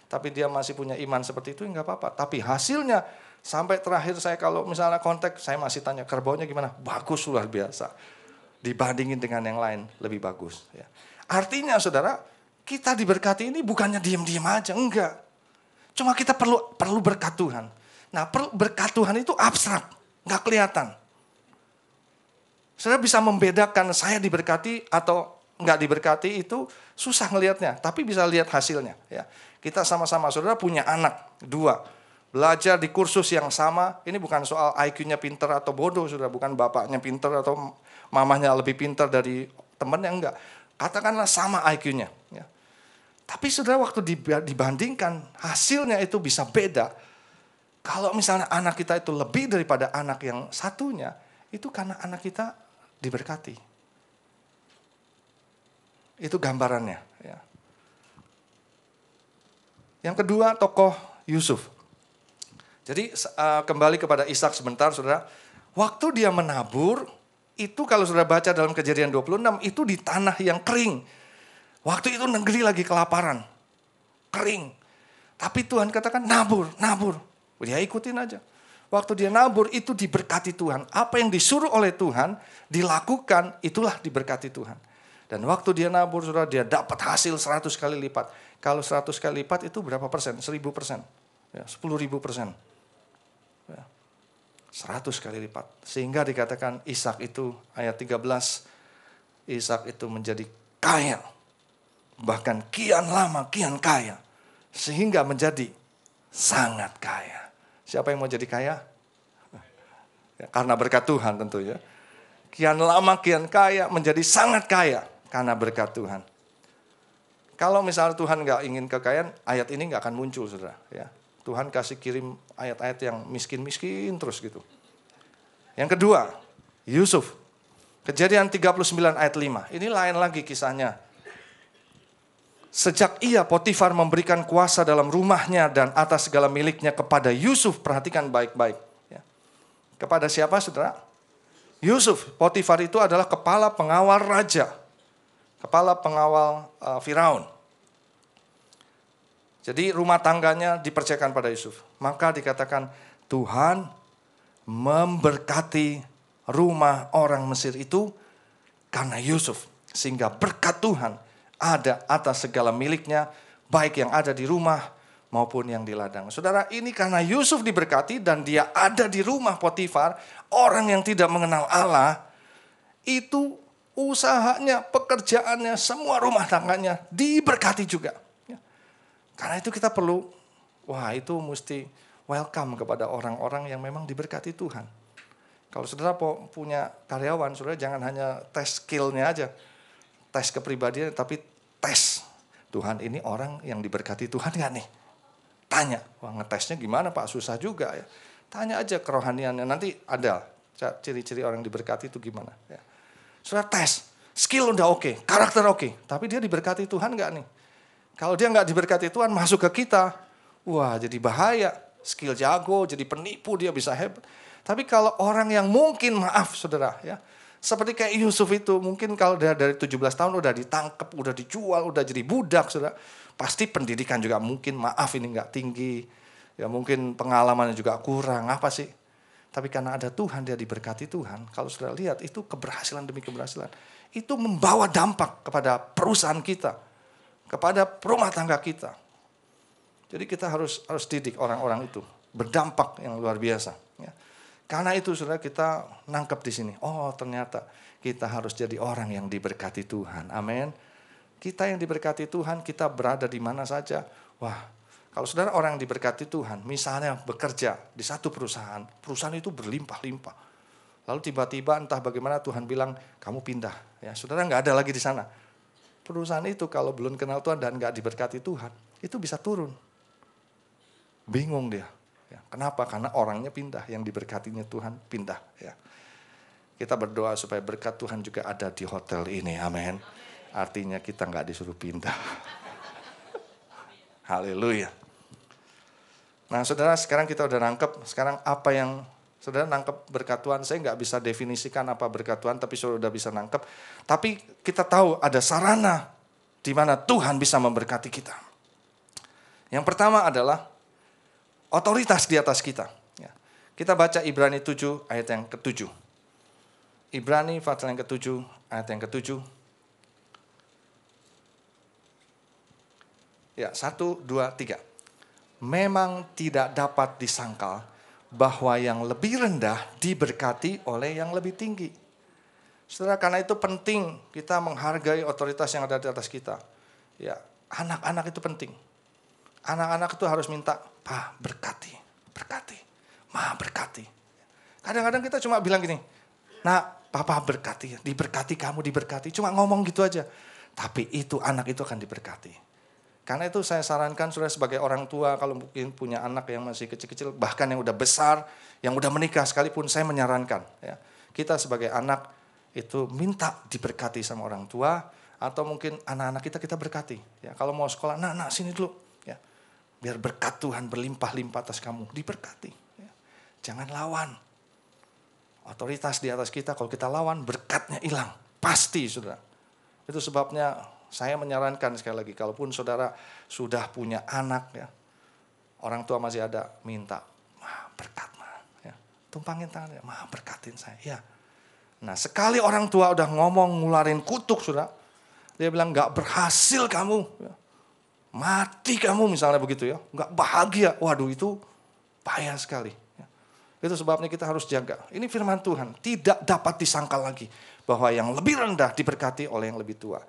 Speaker 1: tapi dia masih punya iman seperti itu ya nggak apa-apa. Tapi hasilnya sampai terakhir saya kalau misalnya kontak saya masih tanya kerbaunya gimana? Bagus luar biasa. Dibandingin dengan yang lain lebih bagus. Ya. Artinya saudara kita diberkati ini bukannya diem-diem aja, enggak. Cuma kita perlu perlu berkat Tuhan. Nah perlu berkat Tuhan itu abstrak, nggak kelihatan. Saudara bisa membedakan saya diberkati atau nggak diberkati itu susah ngelihatnya, tapi bisa lihat hasilnya. Ya, kita sama-sama saudara punya anak dua, belajar di kursus yang sama. Ini bukan soal IQ-nya pinter atau bodoh, saudara. Bukan bapaknya pinter atau mamahnya lebih pinter dari temennya enggak. Katakanlah sama IQ-nya. Ya. Tapi saudara waktu dibandingkan hasilnya itu bisa beda. Kalau misalnya anak kita itu lebih daripada anak yang satunya, itu karena anak kita diberkati itu gambarannya. Ya. Yang kedua tokoh Yusuf. Jadi eh, kembali kepada Ishak sebentar saudara. Waktu dia menabur, itu kalau saudara baca dalam kejadian 26, itu di tanah yang kering. Waktu itu negeri lagi kelaparan. Kering. Tapi Tuhan katakan nabur, nabur. Dia ya, ikutin aja. Waktu dia nabur itu diberkati Tuhan. Apa yang disuruh oleh Tuhan, dilakukan itulah diberkati Tuhan. Dan waktu dia nabur, saudara, dia dapat hasil 100 kali lipat. Kalau 100 kali lipat itu berapa persen? 1000 persen. Ya, 10 ribu persen. Ya. 100 kali lipat. Sehingga dikatakan Ishak itu, ayat 13, Ishak itu menjadi kaya. Bahkan kian lama, kian kaya. Sehingga menjadi sangat kaya. Siapa yang mau jadi kaya? Ya, karena berkat Tuhan tentunya. Kian lama, kian kaya, menjadi sangat kaya karena berkat Tuhan. Kalau misalnya Tuhan nggak ingin kekayaan, ayat ini nggak akan muncul, saudara. Ya. Tuhan kasih kirim ayat-ayat yang miskin-miskin terus gitu. Yang kedua, Yusuf. Kejadian 39 ayat 5. Ini lain lagi kisahnya. Sejak ia Potifar memberikan kuasa dalam rumahnya dan atas segala miliknya kepada Yusuf, perhatikan baik-baik. Ya. Kepada siapa saudara? Yusuf, Potifar itu adalah kepala pengawal raja kepala pengawal uh, Firaun. Jadi rumah tangganya dipercayakan pada Yusuf. Maka dikatakan Tuhan memberkati rumah orang Mesir itu karena Yusuf. Sehingga berkat Tuhan ada atas segala miliknya, baik yang ada di rumah maupun yang di ladang. Saudara, ini karena Yusuf diberkati dan dia ada di rumah Potifar, orang yang tidak mengenal Allah, itu usahanya, pekerjaannya, semua rumah tangganya diberkati juga. Ya. Karena itu kita perlu, wah itu mesti welcome kepada orang-orang yang memang diberkati Tuhan. Kalau saudara punya karyawan, saudara jangan hanya tes skillnya aja, tes kepribadian, tapi tes Tuhan ini orang yang diberkati Tuhan nggak nih? Tanya, wah ngetesnya gimana Pak? Susah juga ya. Tanya aja kerohaniannya, nanti ada ciri-ciri orang diberkati itu gimana. Ya sudah tes, skill udah oke, okay, karakter oke, okay, tapi dia diberkati Tuhan nggak nih? Kalau dia nggak diberkati Tuhan masuk ke kita, wah jadi bahaya. Skill jago, jadi penipu dia bisa hebat. Tapi kalau orang yang mungkin maaf saudara ya, seperti kayak Yusuf itu mungkin kalau dari, dari 17 tahun udah ditangkap, udah dijual, udah jadi budak saudara, pasti pendidikan juga mungkin maaf ini nggak tinggi, ya mungkin pengalamannya juga kurang apa sih? Tapi karena ada Tuhan, dia diberkati Tuhan. Kalau saudara lihat, itu keberhasilan demi keberhasilan. Itu membawa dampak kepada perusahaan kita, kepada rumah tangga kita. Jadi kita harus harus didik orang-orang itu berdampak yang luar biasa. Ya. Karena itu saudara kita nangkep di sini. Oh ternyata kita harus jadi orang yang diberkati Tuhan. Amin. Kita yang diberkati Tuhan, kita berada di mana saja. Wah, kalau saudara orang yang diberkati Tuhan, misalnya bekerja di satu perusahaan, perusahaan itu berlimpah-limpah. Lalu tiba-tiba entah bagaimana Tuhan bilang, kamu pindah. Ya, saudara nggak ada lagi di sana. Perusahaan itu kalau belum kenal Tuhan dan nggak diberkati Tuhan, itu bisa turun. Bingung dia. Ya, kenapa? Karena orangnya pindah, yang diberkatinya Tuhan pindah. Ya. Kita berdoa supaya berkat Tuhan juga ada di hotel ini, amin. Artinya kita nggak disuruh pindah. Haleluya. Nah saudara sekarang kita udah nangkep, sekarang apa yang saudara nangkep berkat Tuhan, saya nggak bisa definisikan apa berkat Tuhan, tapi saudara udah bisa nangkep. Tapi kita tahu ada sarana di mana Tuhan bisa memberkati kita. Yang pertama adalah otoritas di atas kita. Ya. Kita baca Ibrani 7 ayat yang ke-7. Ibrani pasal yang ke-7 ayat yang ke-7. Ya, 1 2 3 memang tidak dapat disangkal bahwa yang lebih rendah diberkati oleh yang lebih tinggi. setelah karena itu penting kita menghargai otoritas yang ada di atas kita. Ya, anak-anak itu penting. Anak-anak itu harus minta, pak berkati, berkati. Ma, berkati." Kadang-kadang kita cuma bilang gini, "Nak, papa berkati, diberkati kamu, diberkati." Cuma ngomong gitu aja. Tapi itu anak itu akan diberkati karena itu saya sarankan sudah sebagai orang tua kalau mungkin punya anak yang masih kecil-kecil bahkan yang udah besar, yang udah menikah sekalipun saya menyarankan ya. Kita sebagai anak itu minta diberkati sama orang tua atau mungkin anak-anak kita kita berkati ya. Kalau mau sekolah, nah nah sini dulu ya. Biar berkat Tuhan berlimpah-limpah atas kamu, diberkati ya. Jangan lawan. Otoritas di atas kita kalau kita lawan berkatnya hilang, pasti Saudara. Itu sebabnya saya menyarankan sekali lagi, kalaupun saudara sudah punya anak ya, orang tua masih ada, minta, ma berkat ma, ya. tumpangin tangannya, ma berkatin saya, ya. Nah sekali orang tua udah ngomong ngularin kutuk sudah, dia bilang nggak berhasil kamu, ya. mati kamu misalnya begitu ya, nggak bahagia, waduh itu bahaya sekali. Ya. Itu sebabnya kita harus jaga. Ini firman Tuhan, tidak dapat disangkal lagi bahwa yang lebih rendah diberkati oleh yang lebih tua.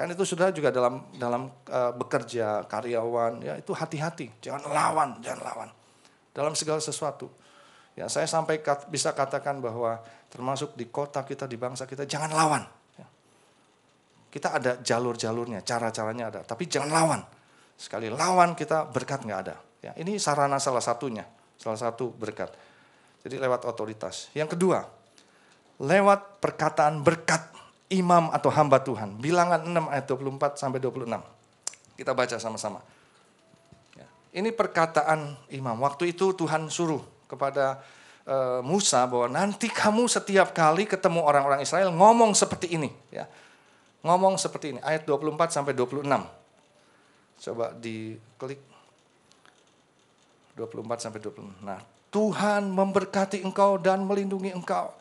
Speaker 1: Kan itu sudah juga dalam dalam uh, bekerja karyawan ya itu hati-hati, jangan lawan, jangan lawan dalam segala sesuatu. Ya saya sampai kat, bisa katakan bahwa termasuk di kota kita di bangsa kita jangan lawan. Ya. Kita ada jalur-jalurnya, cara-caranya ada, tapi jangan lawan. Sekali lawan kita berkat nggak ada. Ya, ini sarana salah satunya, salah satu berkat. Jadi lewat otoritas. Yang kedua, lewat perkataan berkat imam atau hamba Tuhan. Bilangan 6 ayat 24 sampai 26. Kita baca sama-sama. Ya. Ini perkataan imam. Waktu itu Tuhan suruh kepada eh, Musa bahwa nanti kamu setiap kali ketemu orang-orang Israel ngomong seperti ini. Ya. Ngomong seperti ini. Ayat 24 sampai 26. Coba diklik 24 sampai 26. Nah, Tuhan memberkati engkau dan melindungi engkau.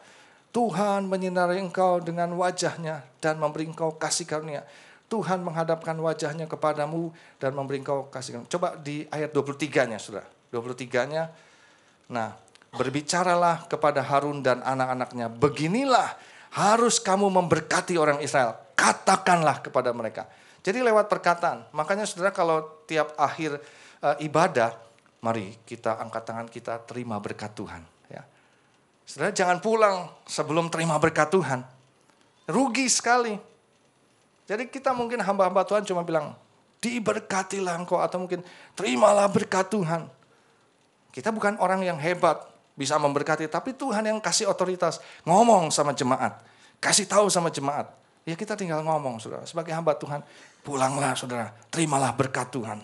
Speaker 1: Tuhan menyinari engkau dengan wajahnya dan memberi engkau kasih karunia. Tuhan menghadapkan wajahnya kepadamu dan memberi engkau kasih karunia. Coba di ayat 23-nya, Saudara. 23-nya. Nah, berbicaralah kepada Harun dan anak-anaknya. Beginilah harus kamu memberkati orang Israel. Katakanlah kepada mereka. Jadi lewat perkataan. Makanya Saudara kalau tiap akhir e, ibadah, mari kita angkat tangan kita terima berkat Tuhan. Saudara jangan pulang sebelum terima berkat Tuhan. Rugi sekali. Jadi kita mungkin hamba-hamba Tuhan cuma bilang, diberkatilah engkau atau mungkin terimalah berkat Tuhan. Kita bukan orang yang hebat, bisa memberkati, tapi Tuhan yang kasih otoritas. Ngomong sama jemaat, kasih tahu sama jemaat. Ya kita tinggal ngomong saudara, sebagai hamba Tuhan, pulanglah saudara, terimalah berkat Tuhan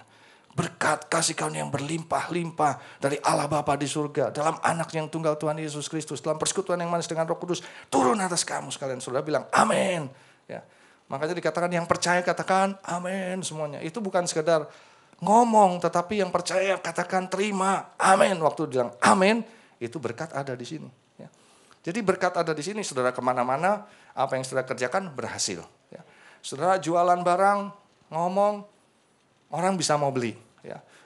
Speaker 1: berkat kasih karunia yang berlimpah-limpah dari Allah Bapa di surga, dalam anak yang tunggal Tuhan Yesus Kristus, dalam persekutuan yang manis dengan Roh Kudus, turun atas kamu sekalian. sudah bilang, amin. Ya. Makanya dikatakan yang percaya katakan amin semuanya. Itu bukan sekedar ngomong, tetapi yang percaya katakan terima, amin. Waktu bilang amin, itu berkat ada di sini. Ya. Jadi berkat ada di sini, saudara kemana-mana, apa yang saudara kerjakan berhasil. Ya. Saudara jualan barang, ngomong, orang bisa mau beli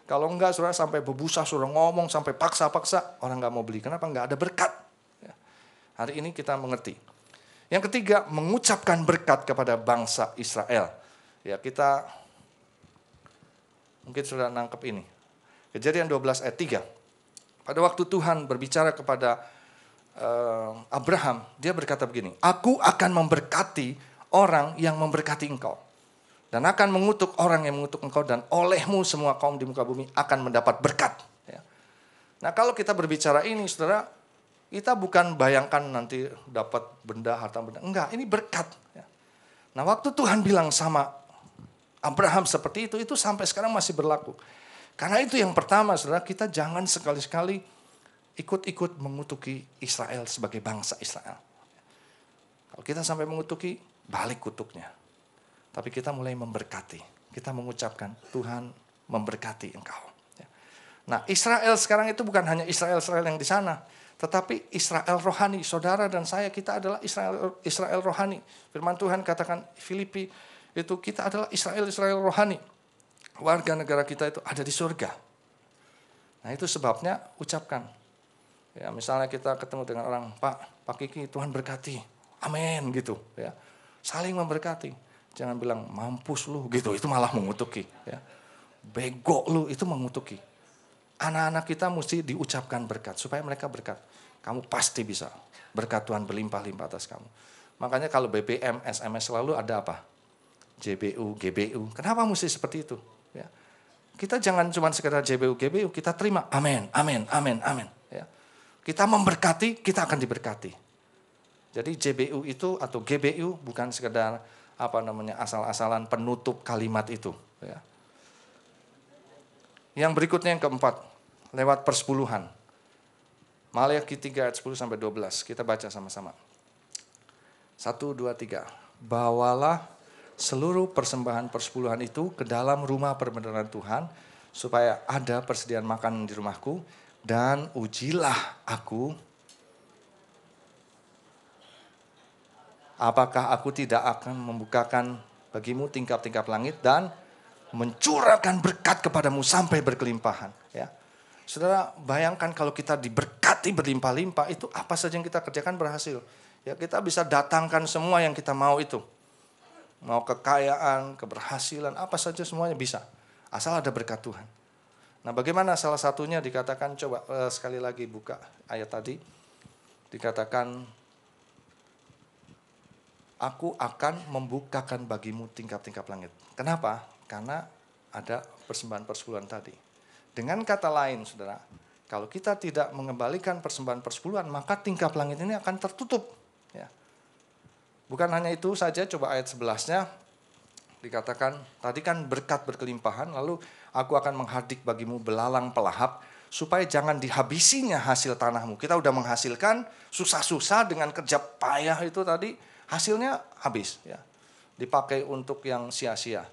Speaker 1: kalau enggak saudara sampai berbusa, saudara ngomong, sampai paksa-paksa, orang enggak mau beli. Kenapa? enggak ada berkat. Ya. Hari ini kita mengerti. Yang ketiga, mengucapkan berkat kepada bangsa Israel. Ya, kita mungkin sudah nangkep ini. Kejadian 12 ayat 3. Pada waktu Tuhan berbicara kepada uh, Abraham, dia berkata begini, "Aku akan memberkati orang yang memberkati engkau." dan akan mengutuk orang yang mengutuk engkau dan olehmu semua kaum di muka bumi akan mendapat berkat. Ya. Nah kalau kita berbicara ini saudara, kita bukan bayangkan nanti dapat benda, harta benda. Enggak, ini berkat. Ya. Nah waktu Tuhan bilang sama Abraham seperti itu, itu sampai sekarang masih berlaku. Karena itu yang pertama saudara, kita jangan sekali-sekali ikut-ikut mengutuki Israel sebagai bangsa Israel. Kalau kita sampai mengutuki, balik kutuknya. Tapi kita mulai memberkati. Kita mengucapkan, Tuhan memberkati engkau. Ya. Nah Israel sekarang itu bukan hanya Israel-Israel yang di sana. Tetapi Israel rohani, saudara dan saya kita adalah Israel Israel rohani. Firman Tuhan katakan Filipi itu kita adalah Israel Israel rohani. Warga negara kita itu ada di surga. Nah itu sebabnya ucapkan. Ya misalnya kita ketemu dengan orang Pak Pak Kiki Tuhan berkati, Amin gitu. Ya saling memberkati. Jangan bilang mampus lu gitu, itu malah mengutuki. Ya. Bego lu itu mengutuki. Anak-anak kita mesti diucapkan berkat supaya mereka berkat. Kamu pasti bisa. Berkat Tuhan berlimpah-limpah atas kamu. Makanya kalau BBM, SMS selalu ada apa? JBU, GBU. Kenapa mesti seperti itu? Ya. Kita jangan cuma sekedar JBU, GBU, kita terima. Amin, amin, amin, amin. Ya. Kita memberkati, kita akan diberkati. Jadi JBU itu atau GBU bukan sekedar apa namanya asal-asalan penutup kalimat itu. Ya. Yang berikutnya yang keempat, lewat persepuluhan. Malayaki 3 ayat 10 sampai 12, kita baca sama-sama. Satu, dua, tiga. Bawalah seluruh persembahan persepuluhan itu ke dalam rumah perbenaran Tuhan, supaya ada persediaan makan di rumahku, dan ujilah aku apakah aku tidak akan membukakan bagimu tingkap-tingkap langit dan mencurahkan berkat kepadamu sampai berkelimpahan. Ya. Saudara, bayangkan kalau kita diberkati berlimpah-limpah, itu apa saja yang kita kerjakan berhasil. Ya, kita bisa datangkan semua yang kita mau itu. Mau kekayaan, keberhasilan, apa saja semuanya bisa. Asal ada berkat Tuhan. Nah, bagaimana salah satunya dikatakan coba eh, sekali lagi buka ayat tadi. Dikatakan aku akan membukakan bagimu tingkap-tingkap langit. Kenapa? Karena ada persembahan persepuluhan tadi. Dengan kata lain, saudara, kalau kita tidak mengembalikan persembahan persepuluhan, maka tingkap langit ini akan tertutup. Ya. Bukan hanya itu saja, coba ayat sebelasnya dikatakan, tadi kan berkat berkelimpahan, lalu aku akan menghadik bagimu belalang pelahap, supaya jangan dihabisinya hasil tanahmu. Kita udah menghasilkan susah-susah dengan kerja payah itu tadi, hasilnya habis ya. Dipakai untuk yang sia-sia.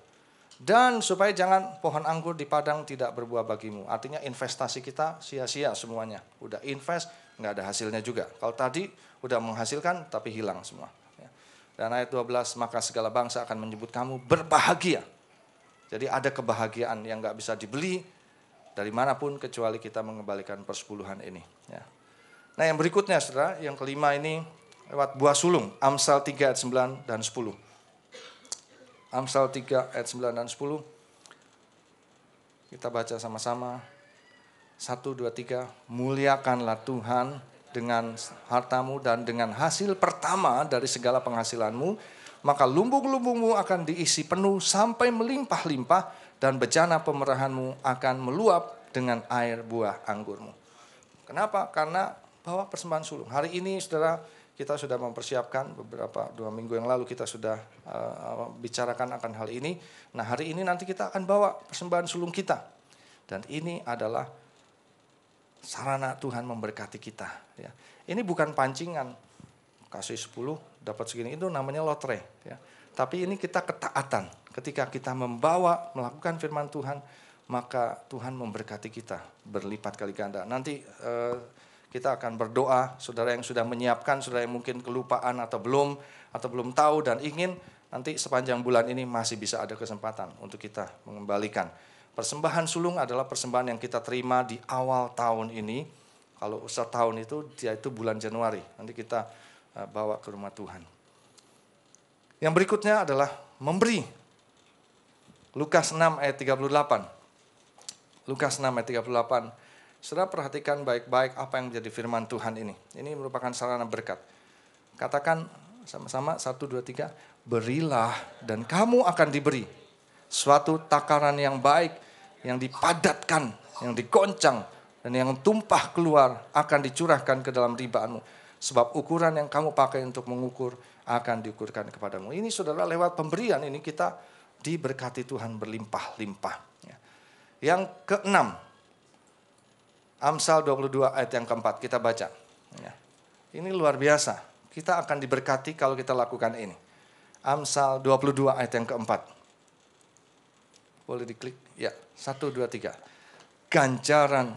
Speaker 1: Dan supaya jangan pohon anggur di padang tidak berbuah bagimu. Artinya investasi kita sia-sia semuanya. Udah invest nggak ada hasilnya juga. Kalau tadi udah menghasilkan tapi hilang semua. Ya. Dan ayat 12 maka segala bangsa akan menyebut kamu berbahagia. Jadi ada kebahagiaan yang nggak bisa dibeli dari manapun kecuali kita mengembalikan persepuluhan ini. Ya. Nah yang berikutnya saudara, yang kelima ini lewat buah sulung. Amsal 3 ayat 9 dan 10. Amsal 3 ayat 9 dan 10. Kita baca sama-sama. 1, 2, 3. Muliakanlah Tuhan dengan hartamu dan dengan hasil pertama dari segala penghasilanmu. Maka lumbung-lumbungmu akan diisi penuh sampai melimpah-limpah dan bejana pemerahanmu akan meluap dengan air buah anggurmu. Kenapa? Karena bawa persembahan sulung. Hari ini saudara kita sudah mempersiapkan beberapa dua minggu yang lalu kita sudah uh, bicarakan akan hal ini. Nah hari ini nanti kita akan bawa persembahan sulung kita dan ini adalah sarana Tuhan memberkati kita. Ya. Ini bukan pancingan kasih 10 dapat segini itu namanya lotre. Ya. Tapi ini kita ketaatan ketika kita membawa melakukan firman Tuhan maka Tuhan memberkati kita berlipat kali ganda. Nanti uh, kita akan berdoa, saudara yang sudah menyiapkan, saudara yang mungkin kelupaan atau belum, atau belum tahu dan ingin, nanti sepanjang bulan ini masih bisa ada kesempatan untuk kita mengembalikan. Persembahan sulung adalah persembahan yang kita terima di awal tahun ini. Kalau tahun itu, dia itu bulan Januari. Nanti kita eh, bawa ke rumah Tuhan. Yang berikutnya adalah memberi. Lukas 6 ayat 38. Lukas 6 ayat 38. Saudara perhatikan baik-baik apa yang menjadi firman Tuhan ini. Ini merupakan sarana berkat. Katakan sama-sama, satu, dua, tiga. Berilah dan kamu akan diberi suatu takaran yang baik, yang dipadatkan, yang digoncang, dan yang tumpah keluar akan dicurahkan ke dalam ribaanmu. Sebab ukuran yang kamu pakai untuk mengukur akan diukurkan kepadamu. Ini saudara lewat pemberian ini kita diberkati Tuhan berlimpah-limpah. Ya. Yang keenam, Amsal 22 ayat yang keempat kita baca. Ya. Ini luar biasa. Kita akan diberkati kalau kita lakukan ini. Amsal 22 ayat yang keempat. Boleh diklik? Ya, satu, dua, tiga. Ganjaran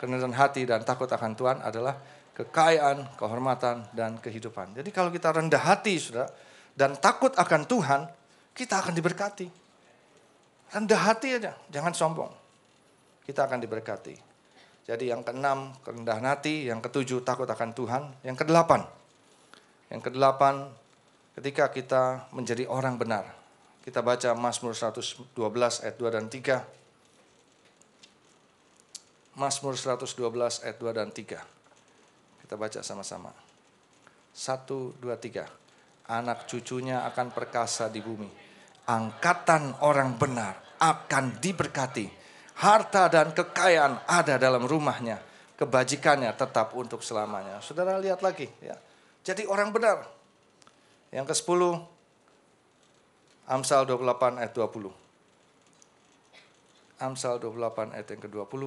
Speaker 1: kerendahan hati dan takut akan Tuhan adalah kekayaan, kehormatan, dan kehidupan. Jadi kalau kita rendah hati sudah dan takut akan Tuhan, kita akan diberkati. Rendah hati aja, jangan sombong. Kita akan diberkati. Jadi yang keenam rendah hati, yang ketujuh takut akan Tuhan, yang kedelapan yang kedelapan ketika kita menjadi orang benar. Kita baca Mazmur 112 ayat 2 dan 3. Mazmur 112 ayat 2 dan 3. Kita baca sama-sama. 1 2 3. Anak cucunya akan perkasa di bumi. Angkatan orang benar akan diberkati harta dan kekayaan ada dalam rumahnya, kebajikannya tetap untuk selamanya. Saudara lihat lagi ya. Jadi orang benar. Yang ke-10 Amsal 28 ayat 20. Amsal 28 ayat yang ke-20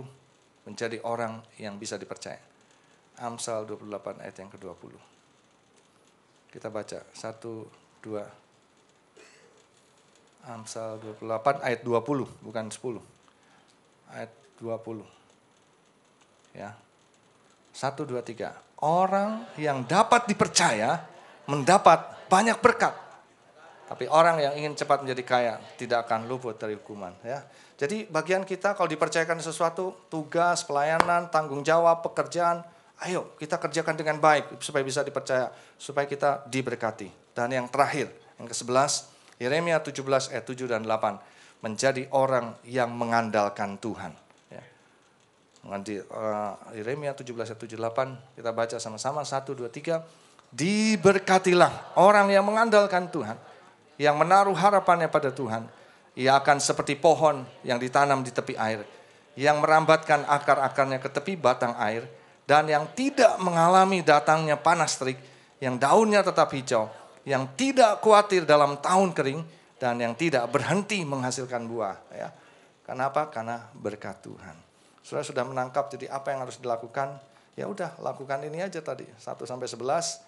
Speaker 1: menjadi orang yang bisa dipercaya. Amsal 28 ayat yang ke-20. Kita baca 1 2 Amsal 28 ayat 20 bukan 10 ayat 20. Ya. 1 2 3. Orang yang dapat dipercaya mendapat banyak berkat. Tapi orang yang ingin cepat menjadi kaya tidak akan luput dari hukuman, ya. Jadi bagian kita kalau dipercayakan sesuatu, tugas, pelayanan, tanggung jawab, pekerjaan, ayo kita kerjakan dengan baik supaya bisa dipercaya, supaya kita diberkati. Dan yang terakhir, yang ke-11, Yeremia 17 ayat eh, 7 dan 8 menjadi orang yang mengandalkan Tuhan. Ya. Nanti uh, Yeremia 17:78 kita baca sama-sama 1 2 3 diberkatilah orang yang mengandalkan Tuhan, yang menaruh harapannya pada Tuhan. Ia akan seperti pohon yang ditanam di tepi air, yang merambatkan akar-akarnya ke tepi batang air dan yang tidak mengalami datangnya panas terik, yang daunnya tetap hijau, yang tidak khawatir dalam tahun kering, dan yang tidak berhenti menghasilkan buah ya. Karena apa? Karena berkat Tuhan. Saudara sudah menangkap jadi apa yang harus dilakukan? Ya udah lakukan ini aja tadi satu sampai sebelas.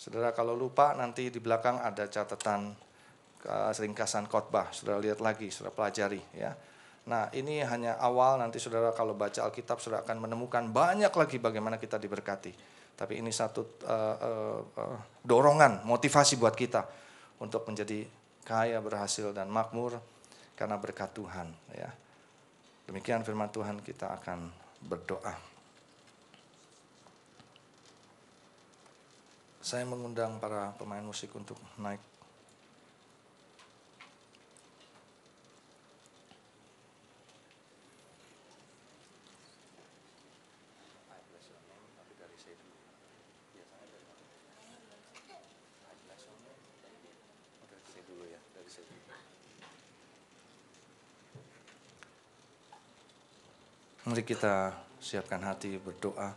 Speaker 1: Saudara kalau lupa nanti di belakang ada catatan eh, ringkasan khotbah. Saudara lihat lagi, saudara pelajari ya. Nah, ini hanya awal nanti saudara kalau baca Alkitab saudara akan menemukan banyak lagi bagaimana kita diberkati. Tapi ini satu uh, uh, uh, dorongan, motivasi buat kita untuk menjadi kaya, berhasil dan makmur karena berkat Tuhan ya. Demikian firman Tuhan kita akan berdoa. Saya mengundang para pemain musik untuk naik Mari kita siapkan hati berdoa.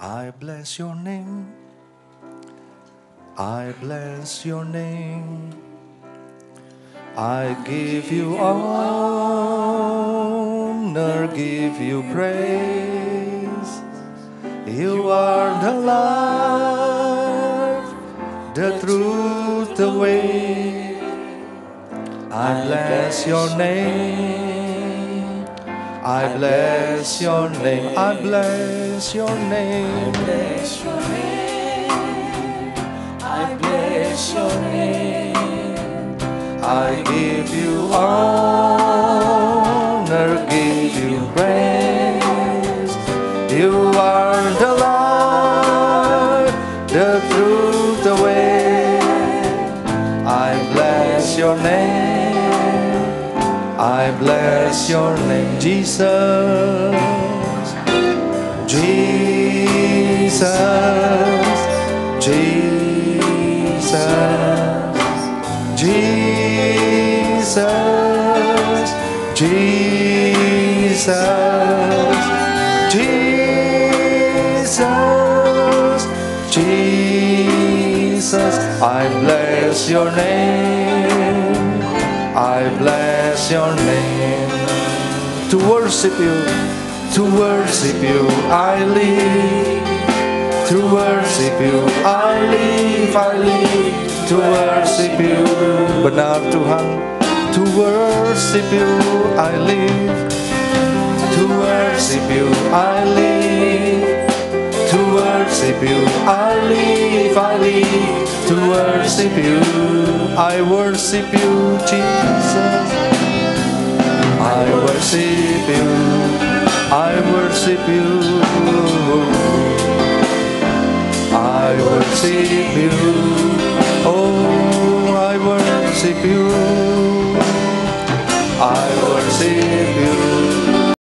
Speaker 1: I bless your name.
Speaker 2: I bless your name. I give you honor, give you praise. You are the life, the truth, the way. I bless your name. I bless your name. I bless your name. I bless your name. I bless your name. I give you honor, give you praise. You are the Lord, the truth, the way. I bless your name. I bless your name. Jesus, Jesus, Jesus, Jesus, Jesus, Jesus, Jesus, I bless your name. I bless your name to worship you, to worship you I live. To worship you I live, I live. To worship you, benar Tuhan. To worship you I live. To worship you I live. To worship you I live, I live. To worship you I worship you, Jesus. I worship you, I worship you. I worship you, oh, I worship you. I worship you.